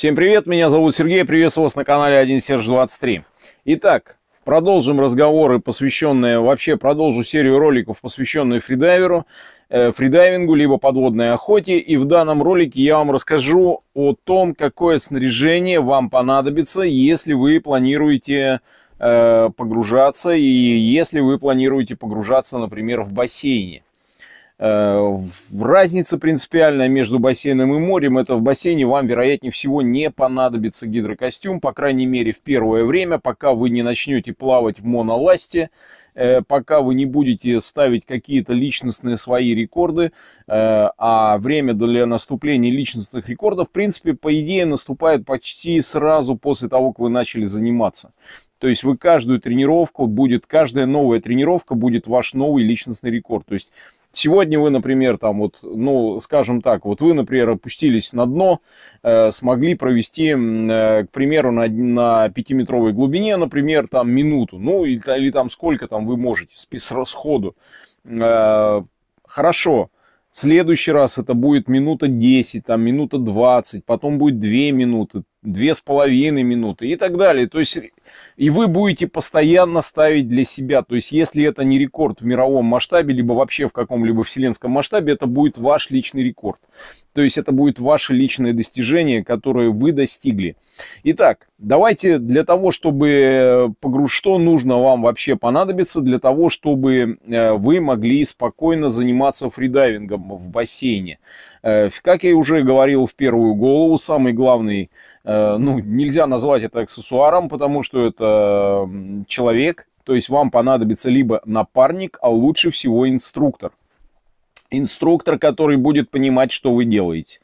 Всем привет, меня зовут Сергей, приветствую вас на канале 1 Серж 23. Итак, продолжим разговоры, посвященные, вообще продолжу серию роликов, посвященную фридайверу, э, фридайвингу, либо подводной охоте. И в данном ролике я вам расскажу о том, какое снаряжение вам понадобится, если вы планируете э, погружаться и если вы планируете погружаться, например, в бассейне. Э, разница принципиальная между бассейном и морем – это в бассейне вам, вероятнее всего, не понадобится гидрокостюм, по крайней мере, в первое время, пока вы не начнете плавать в моноласте – Э, пока вы не будете ставить какие-то личностные свои рекорды, э, а время для наступления личностных рекордов, в принципе, по идее, наступает почти сразу после того, как вы начали заниматься. То есть вы каждую тренировку будет, каждая новая тренировка будет ваш новый личностный рекорд. То есть Сегодня вы, например, там вот, ну, скажем так, вот вы, например, опустились на дно, э, смогли провести, э, к примеру, на, на 5-метровой глубине, например, там минуту, ну, или, или там сколько там вы можете с расходу. Э, хорошо. В следующий раз это будет минута 10, там минута 20, потом будет 2 минуты, две с половиной минуты и так далее. То есть, и вы будете постоянно ставить для себя. То есть, если это не рекорд в мировом масштабе, либо вообще в каком-либо вселенском масштабе, это будет ваш личный рекорд. То есть, это будет ваше личное достижение, которое вы достигли. Итак, давайте для того, чтобы э, погруз... что нужно вам вообще понадобится для того, чтобы э, вы могли спокойно заниматься фридайвингом в бассейне. Э, как я уже говорил в первую голову, самый главный, э, ну, нельзя назвать это аксессуаром, потому что это человек, то есть вам понадобится либо напарник, а лучше всего инструктор инструктор, который будет понимать, что вы делаете.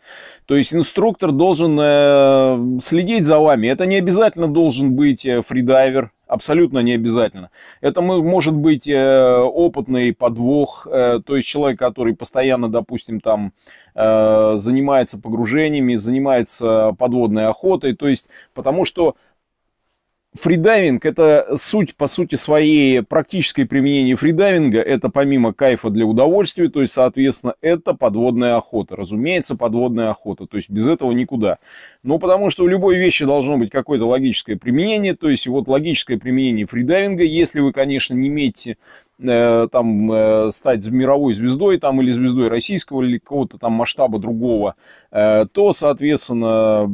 То есть инструктор должен э, следить за вами. Это не обязательно должен быть э, фридайвер, Абсолютно не обязательно. Это может быть э, опытный подвох, э, то есть человек, который постоянно, допустим, там э, занимается погружениями, занимается подводной охотой, то есть потому что фридайвинг – это суть, по сути, своей практической применения фридайвинга. Это помимо кайфа для удовольствия, то есть, соответственно, это подводная охота. Разумеется, подводная охота, то есть без этого никуда. Ну, потому что у любой вещи должно быть какое-то логическое применение, то есть вот логическое применение фридайвинга, если вы, конечно, не имеете э, там э, стать мировой звездой там или звездой российского или какого-то там масштаба другого, э, то, соответственно,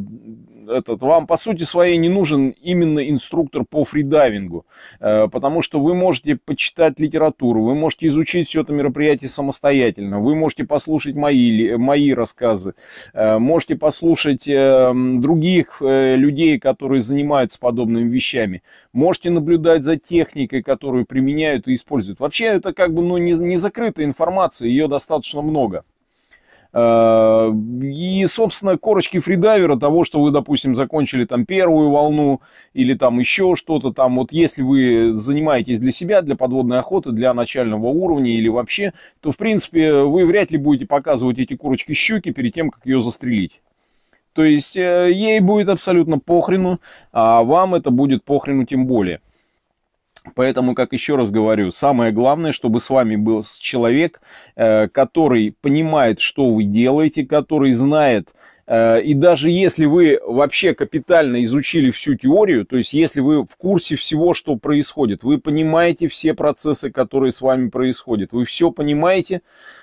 этот, вам по сути своей не нужен именно инструктор по фридайвингу, э, потому что вы можете почитать литературу, вы можете изучить все это мероприятие самостоятельно, вы можете послушать мои, мои рассказы, э, можете послушать э, других людей, которые занимаются подобными вещами, можете наблюдать за техникой, которую применяют и используют. Вообще это как бы ну, не, не закрытая информация, ее достаточно много. Э, и, собственно, корочки фридайвера того, что вы, допустим, закончили там первую волну или там еще что-то там, вот если вы занимаетесь для себя, для подводной охоты, для начального уровня или вообще, то, в принципе, вы вряд ли будете показывать эти корочки щуки перед тем, как ее застрелить. То есть э, ей будет абсолютно похрену, а вам это будет похрену тем более. Поэтому, как еще раз говорю, самое главное, чтобы с вами был человек, э, который понимает, что вы делаете, который знает, э, и даже если вы вообще капитально изучили всю теорию, то есть если вы в курсе всего, что происходит, вы понимаете все процессы, которые с вами происходят, вы все понимаете,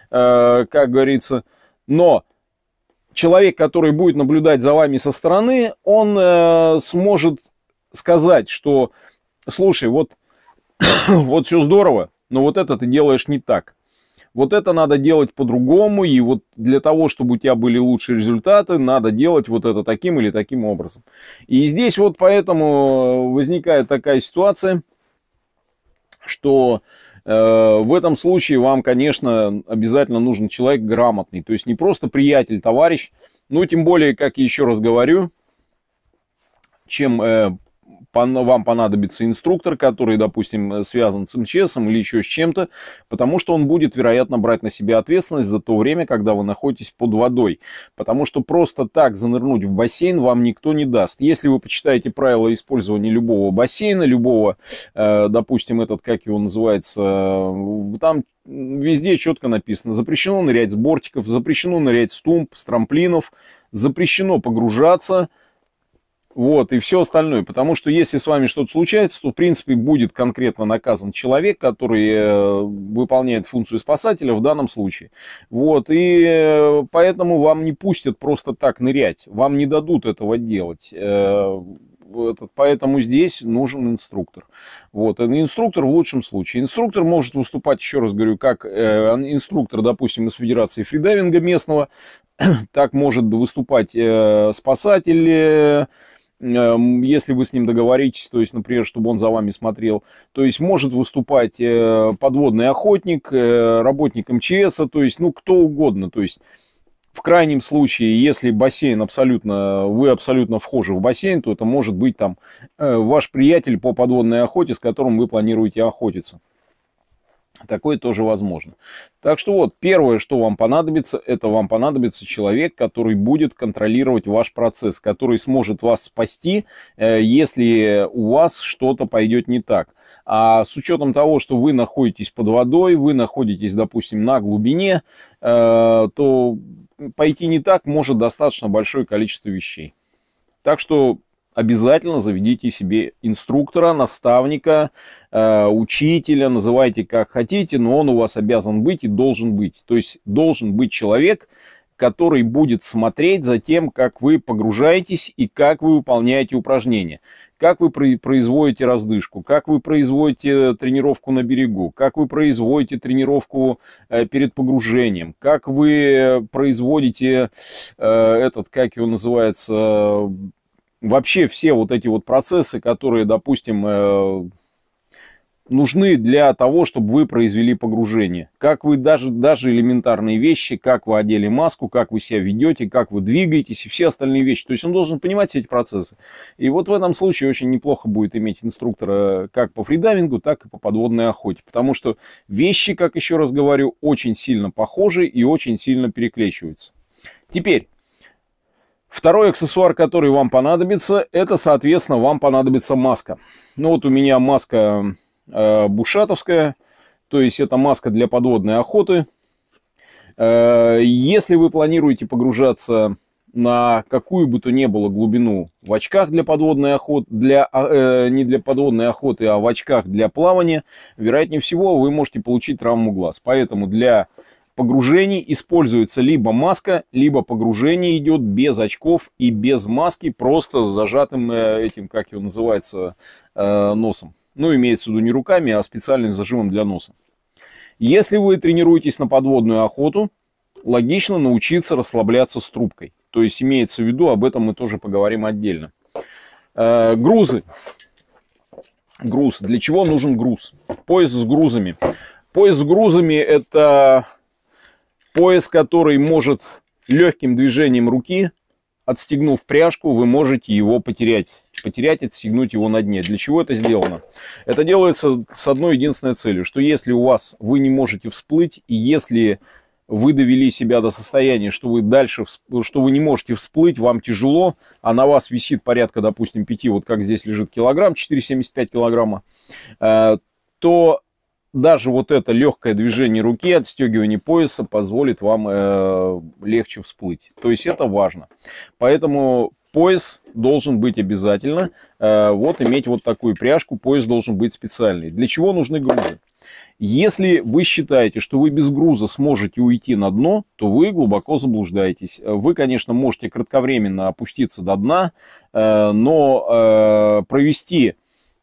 э, как говорится, но человек, который будет наблюдать за вами со стороны, он сможет сказать, что слушай, вот вот все здорово, но вот это ты делаешь не так. Вот это надо делать по-другому, и вот для того, чтобы у тебя были лучшие результаты, надо делать вот это таким или таким образом. И здесь вот поэтому э, возникает такая ситуация, что э, в этом случае вам, конечно, обязательно нужен человек грамотный. То есть не просто приятель, товарищ, ну, тем более, как я еще раз говорю, чем э, вам понадобится инструктор, который, допустим, э, связан с МЧС или еще с чем-то, потому что он будет, вероятно, брать на себя ответственность за то время, когда вы находитесь под водой. Потому что просто так занырнуть в бассейн вам никто не даст. Если вы почитаете правила использования любого бассейна, любого, э, допустим, этот, как его называется, э, там везде четко написано, запрещено нырять с бортиков, запрещено нырять с тумб, с трамплинов, запрещено погружаться – вот, и все остальное. Потому что если с вами что-то случается, то, в принципе, будет конкретно наказан человек, который э, выполняет функцию спасателя в данном случае. Вот, и э, поэтому вам не пустят просто так нырять, вам не дадут этого делать э, этот, поэтому здесь нужен инструктор. Вот, инструктор в лучшем случае. Инструктор может выступать, еще раз говорю, как э, инструктор, допустим, из Федерации фридайвинга местного, так может выступать э, спасатель, Эм, если вы с ним договоритесь, то есть, например, чтобы он за вами смотрел, то есть может выступать э, подводный охотник, э, работник МЧС, то есть, ну, кто угодно, то есть, в крайнем случае, если бассейн абсолютно, вы абсолютно вхожи в бассейн, то это может быть там э, ваш приятель по подводной охоте, с которым вы планируете охотиться. Такое тоже возможно. Так что вот, первое, что вам понадобится, это вам понадобится человек, который будет контролировать ваш процесс, который сможет вас спасти, э, если у вас что-то пойдет не так. А с учетом того, что вы находитесь под водой, вы находитесь, допустим, на глубине, э, то пойти не так может достаточно большое количество вещей. Так что обязательно заведите себе инструктора, наставника, э, учителя, называйте как хотите, но он у вас обязан быть и должен быть. То есть должен быть человек, который будет смотреть за тем, как вы погружаетесь и как вы выполняете упражнения, как вы производите раздышку, как вы производите тренировку на берегу, как вы производите тренировку э, перед погружением, как вы производите э, этот, как его называется, вообще все вот эти вот процессы, которые, допустим, э, нужны для того, чтобы вы произвели погружение. Как вы даже, даже элементарные вещи, как вы одели маску, как вы себя ведете, как вы двигаетесь и все остальные вещи. То есть он должен понимать все эти процессы. И вот в этом случае очень неплохо будет иметь инструктора как по фридайвингу, так и по подводной охоте. Потому что вещи, как еще раз говорю, очень сильно похожи и очень сильно переклещиваются. Теперь, Второй аксессуар, который вам понадобится, это, соответственно, вам понадобится маска. Ну вот у меня маска э, бушатовская, то есть это маска для подводной охоты. Э, если вы планируете погружаться на какую бы то ни было глубину в очках для подводной охоты, для, а, э, не для подводной охоты, а в очках для плавания, вероятнее всего вы можете получить травму глаз. Поэтому для погружений используется либо маска, либо погружение идет без очков и без маски, просто с зажатым э, этим, как его называется, э, носом. Ну, имеется в виду не руками, а специальным зажимом для носа. Если вы тренируетесь на подводную охоту, логично научиться расслабляться с трубкой. То есть имеется в виду, об этом мы тоже поговорим отдельно. Э, грузы. Груз. Для чего нужен груз? Поезд с грузами. Поезд с грузами это Пояс, который может легким движением руки, отстегнув пряжку, вы можете его потерять. Потерять, отстегнуть его на дне. Для чего это сделано? Это делается с одной единственной целью, что если у вас вы не можете всплыть, и если вы довели себя до состояния, что вы дальше, что вы не можете всплыть, вам тяжело, а на вас висит порядка, допустим, 5, вот как здесь лежит килограмм, 4,75 килограмма, э, то даже вот это легкое движение руки, отстегивание пояса позволит вам э, легче всплыть. То есть это важно. Поэтому пояс должен быть обязательно. Э, вот иметь вот такую пряжку, пояс должен быть специальный. Для чего нужны грузы? Если вы считаете, что вы без груза сможете уйти на дно, то вы глубоко заблуждаетесь. Вы, конечно, можете кратковременно опуститься до дна, э, но э, провести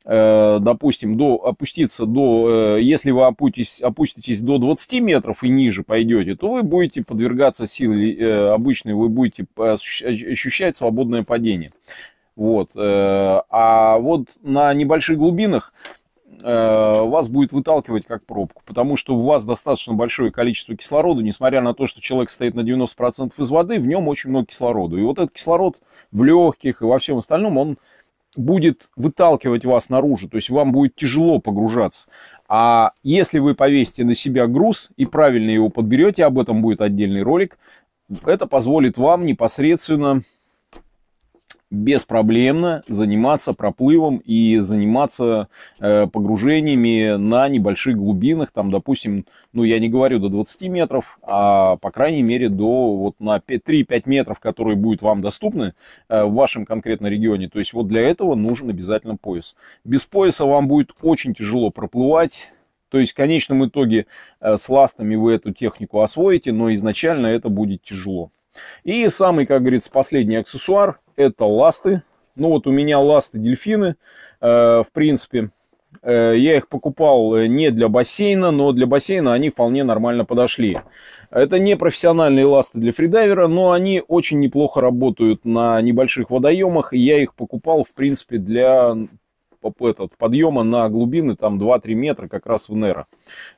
Э, допустим, до, опуститься до, э, если вы опуститесь, опуститесь до 20 метров и ниже пойдете, то вы будете подвергаться силе э, обычной, вы будете ощущать свободное падение. Вот. А вот на небольших глубинах вас будет выталкивать как пробку, потому что у вас достаточно большое количество кислорода, несмотря на то, что человек стоит на 90% из воды, в нем очень много кислорода. И вот этот кислород в легких и во всем остальном, он будет выталкивать вас наружу, то есть вам будет тяжело погружаться. А если вы повесите на себя груз и правильно его подберете, об этом будет отдельный ролик, это позволит вам непосредственно беспроблемно заниматься проплывом и заниматься э, погружениями на небольших глубинах, там, допустим, ну, я не говорю до 20 метров, а, по крайней мере, до вот на 3-5 метров, которые будут вам доступны э, в вашем конкретном регионе. То есть вот для этого нужен обязательно пояс. Без пояса вам будет очень тяжело проплывать, то есть в конечном итоге э, с ластами вы эту технику освоите, но изначально это будет тяжело. И самый, как говорится, последний аксессуар – это ласты. Ну вот у меня ласты дельфины, э, в принципе. Э, я их покупал э, не для бассейна, но для бассейна они вполне нормально подошли. Это не профессиональные ласты для фридайвера, но они очень неплохо работают на небольших водоемах. И я их покупал, в принципе, для этот, подъема на глубины там 2-3 метра как раз в Нера.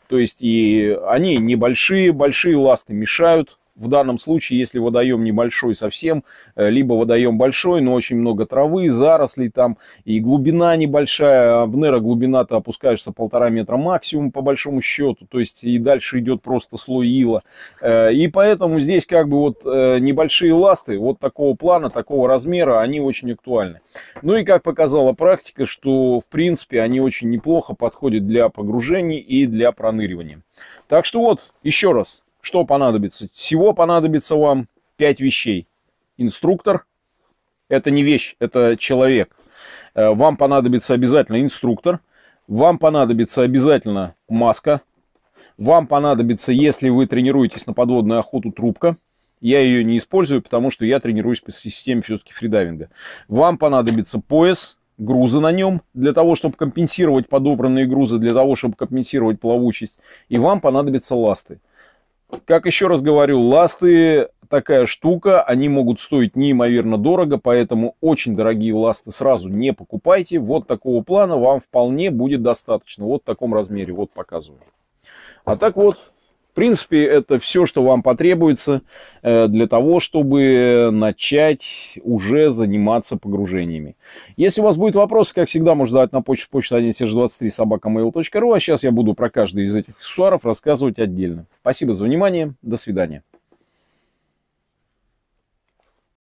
То есть и они небольшие, большие ласты мешают, в данном случае, если водоем небольшой совсем, э, либо водоем большой, но очень много травы, зарослей там, и глубина небольшая, а в неро глубина ты опускаешься полтора метра максимум, по большому счету, то есть и дальше идет просто слой ила. Э, и поэтому здесь как бы вот э, небольшие ласты вот такого плана, такого размера, они очень актуальны. Ну и как показала практика, что в принципе они очень неплохо подходят для погружений и для проныривания. Так что вот, еще раз, что понадобится? Всего понадобится вам пять вещей. Инструктор – это не вещь, это человек. Э, вам понадобится обязательно инструктор, вам понадобится обязательно маска, вам понадобится, если вы тренируетесь на подводную охоту, трубка – я ее не использую, потому что я тренируюсь по системе все-таки фридайвинга. Вам понадобится пояс, грузы на нем, для того, чтобы компенсировать подобранные грузы, для того, чтобы компенсировать плавучесть. И вам понадобятся ласты. Как еще раз говорю, ласты такая штука, они могут стоить неимоверно дорого, поэтому очень дорогие ласты сразу не покупайте. Вот такого плана вам вполне будет достаточно, вот в таком размере, вот показываю. А так вот, в принципе, это все, что вам потребуется э, для того, чтобы начать уже заниматься погружениями. Если у вас будет вопрос, как всегда, можете задать на почту почта 123 собакамейл.ру, а сейчас я буду про каждый из этих аксессуаров рассказывать отдельно. Спасибо за внимание, до свидания.